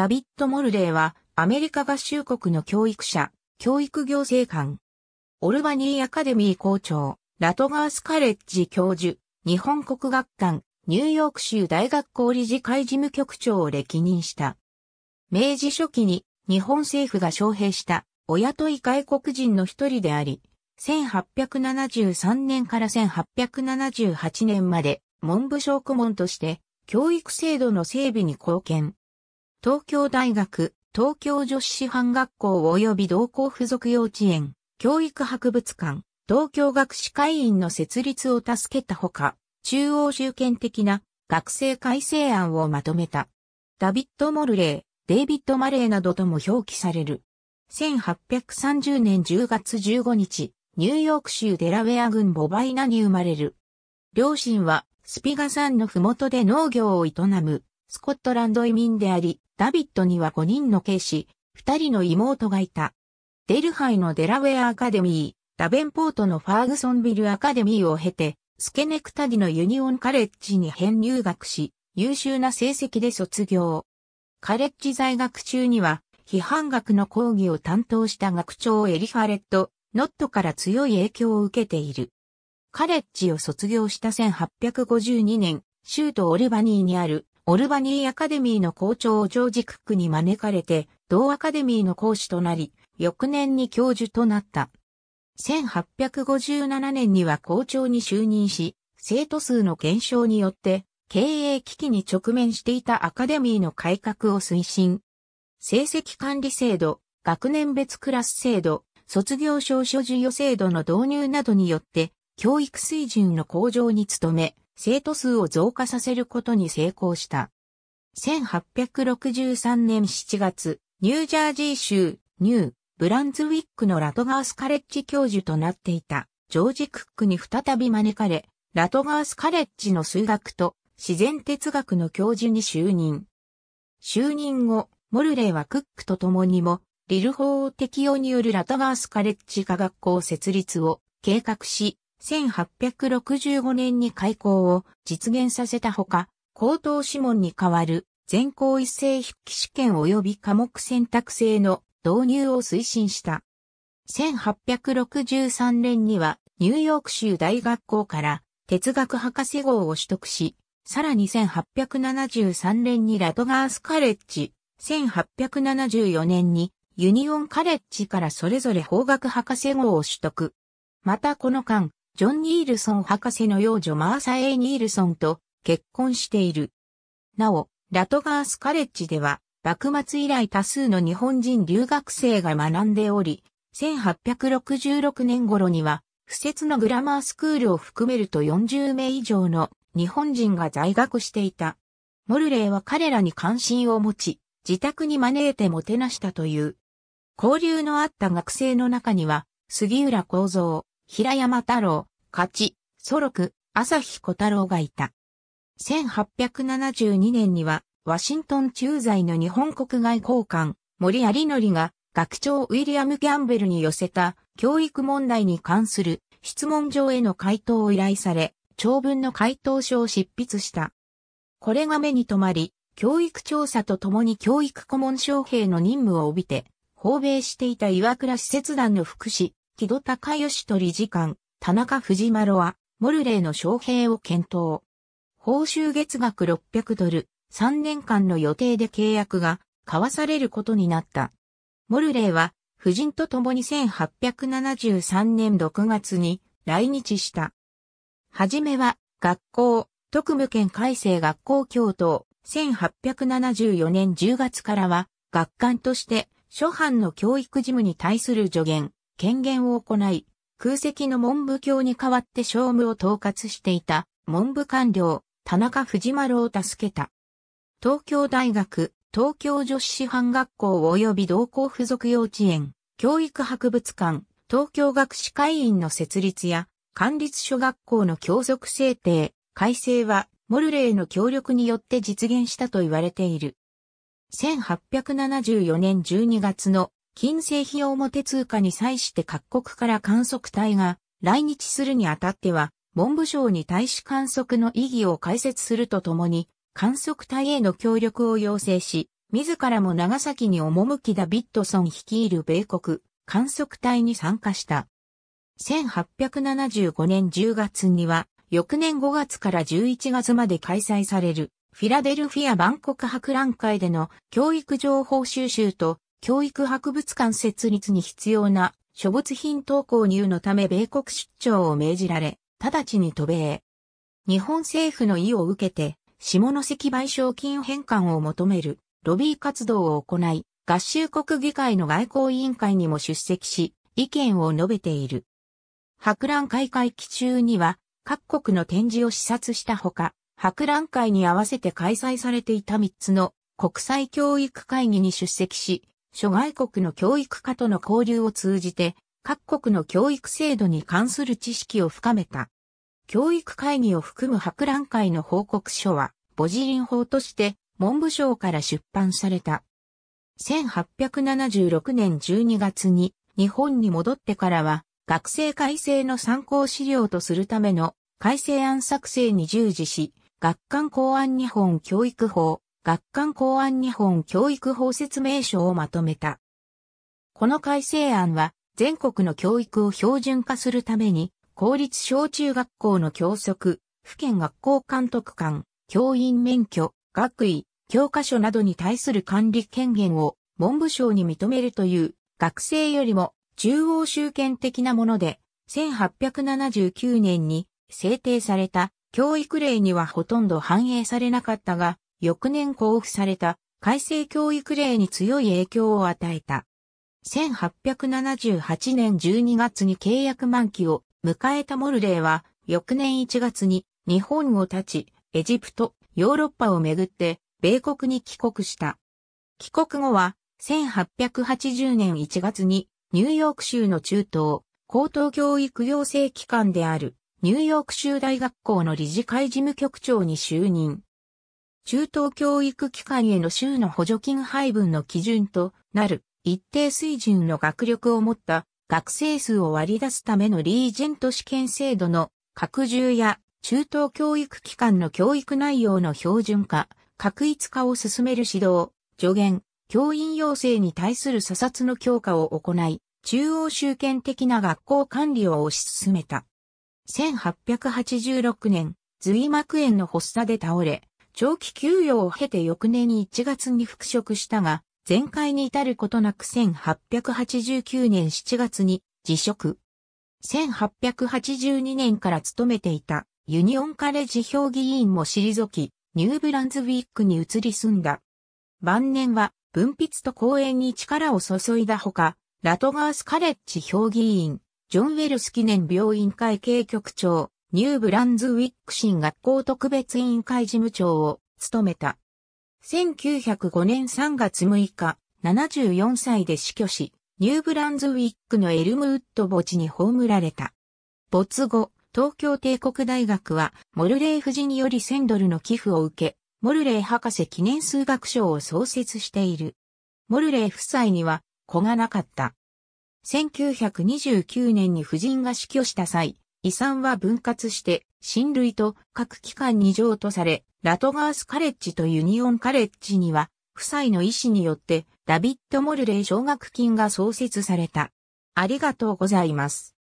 ダビッド・モルデーは、アメリカ合衆国の教育者、教育行政官、オルバニー・アカデミー校長、ラトガース・カレッジ教授、日本国学館、ニューヨーク州大学校理事会事務局長を歴任した。明治初期に日本政府が招聘したお雇い外国人の一人であり、1873年から1878年まで文部省顧問として教育制度の整備に貢献。東京大学、東京女子師範学校及び同校附属幼稚園、教育博物館、東京学士会員の設立を助けたほか、中央集権的な学生改正案をまとめた。ダビッド・モルレー、デイビッド・マレーなどとも表記される。1830年10月15日、ニューヨーク州デラウェア郡ボバイナに生まれる。両親はスピガ山のふもとで農業を営むスコットランド移民であり、ダビットには5人の警視、2人の妹がいた。デルハイのデラウェアアカデミー、ダベンポートのファーグソンビルアカデミーを経て、スケネクタディのユニオンカレッジに編入学し、優秀な成績で卒業。カレッジ在学中には、批判学の講義を担当した学長エリファレット、ノットから強い影響を受けている。カレッジを卒業した1852年、州都オルバニーにあるオルバニーアカデミーの校長をジョージ・クックに招かれて、同アカデミーの講師となり、翌年に教授となった。1857年には校長に就任し、生徒数の減少によって、経営危機に直面していたアカデミーの改革を推進。成績管理制度、学年別クラス制度、卒業証書授与制度の導入などによって、教育水準の向上に努め、生徒数を増加させることに成功した。1863年7月、ニュージャージー州、ニュー、ブランズウィックのラトガースカレッジ教授となっていた、ジョージ・クックに再び招かれ、ラトガースカレッジの数学と自然哲学の教授に就任。就任後、モルレーはクックと共にも、リル法適用によるラトガースカレッジ科学校設立を計画し、1865年に開校を実現させたほか、高等諮問に代わる全校一斉筆記試験及び科目選択制の導入を推進した。1863年にはニューヨーク州大学校から哲学博士号を取得し、さらに1873年にラドガースカレッジ、1874年にユニオンカレッジからそれぞれ法学博士号を取得。またこの間、ジョン・ニールソン博士の幼女マーサ・エイ・ニールソンと結婚している。なお、ラトガースカレッジでは、幕末以来多数の日本人留学生が学んでおり、1866年頃には、不設のグラマースクールを含めると40名以上の日本人が在学していた。モルレーは彼らに関心を持ち、自宅に招いてもてなしたという。交流のあった学生の中には、杉浦幸三、平山太郎、勝ち、ロク、朝日小太郎がいた。1872年には、ワシントン駐在の日本国外交官、森有則が、学長ウィリアム・ギャンベルに寄せた、教育問題に関する質問状への回答を依頼され、長文の回答書を執筆した。これが目に留まり、教育調査とともに教育顧問将兵の任務を帯びて、訪米していた岩倉使節団の副祉、木戸孝義と理事官、田中藤丸は、モルレーの招聘を検討。報酬月額600ドル、3年間の予定で契約が交わされることになった。モルレーは、夫人と共に1873年6月に来日した。はじめは、学校、特務県改正学校教頭、1874年10月からは、学官として、諸藩の教育事務に対する助言、権限を行い、空席の文部教に代わって商務を統括していた文部官僚、田中藤丸を助けた。東京大学、東京女子師範学校及び同校付属幼稚園、教育博物館、東京学士会員の設立や、管立諸学校の教則制定、改正は、モルレーの協力によって実現したと言われている。1874年12月の金製費表通貨に際して各国から観測隊が来日するにあたっては、文部省に大使観測の意義を解説するとともに、観測隊への協力を要請し、自らも長崎に赴きダビッドソン率いる米国、観測隊に参加した。1875年10月には、翌年5月から11月まで開催される、フィラデルフィア万国博覧会での教育情報収集と教育博物館設立に必要な諸物品等購入のため米国出張を命じられ、直ちに渡米。日本政府の意を受けて、下関賠償金返還を求めるロビー活動を行い、合衆国議会の外交委員会にも出席し、意見を述べている。博覧会会期中には、各国の展示を視察したほか、博覧会に合わせて開催されていた3つの国際教育会議に出席し、諸外国の教育家との交流を通じて、各国の教育制度に関する知識を深めた。教育会議を含む博覧会の報告書は、母リ林法として文部省から出版された。1876年12月に日本に戻ってからは、学生改正の参考資料とするための改正案作成に従事し、学館公安日本教育法、学館公安日本教育法説明書をまとめた。この改正案は全国の教育を標準化するために公立小中学校の教則、府県学校監督官、教員免許、学位、教科書などに対する管理権限を文部省に認めるという学生よりも中央集権的なもので1879年に制定された教育令にはほとんど反映されなかったが翌年交付された改正教育令に強い影響を与えた。1878年12月に契約満期を迎えたモルレーは、翌年1月に日本を立ち、エジプト、ヨーロッパをめぐって、米国に帰国した。帰国後は、1880年1月に、ニューヨーク州の中東、高等教育養成機関である、ニューヨーク州大学校の理事会事務局長に就任。中等教育機関への州の補助金配分の基準となる一定水準の学力を持った学生数を割り出すためのリージェント試験制度の拡充や中等教育機関の教育内容の標準化、確一化を進める指導、助言、教員要請に対する査察の強化を行い、中央集権的な学校管理を推し進めた。1886年、随幕園の発作で倒れ、長期休養を経て翌年に1月に復職したが、全開に至ることなく1889年7月に辞職。1882年から勤めていたユニオンカレッジ評議員も退き、ニューブランズウィックに移り住んだ。晩年は文筆と講演に力を注いだほか、ラトガースカレッジ評議員、ジョン・ウェルス記念病院会計局長、ニューブランズウィック新学校特別委員会事務長を務めた。1905年3月6日、74歳で死去し、ニューブランズウィックのエルムウッド墓地に葬られた。没後、東京帝国大学は、モルレー夫人により1000ドルの寄付を受け、モルレー博士記念数学賞を創設している。モルレー夫妻には子がなかった。1929年に夫人が死去した際、遺産は分割して、親類と各機関に譲渡され、ラトガースカレッジとユニオンカレッジには、夫妻の意思によって、ダビッド・モルレー奨学金が創設された。ありがとうございます。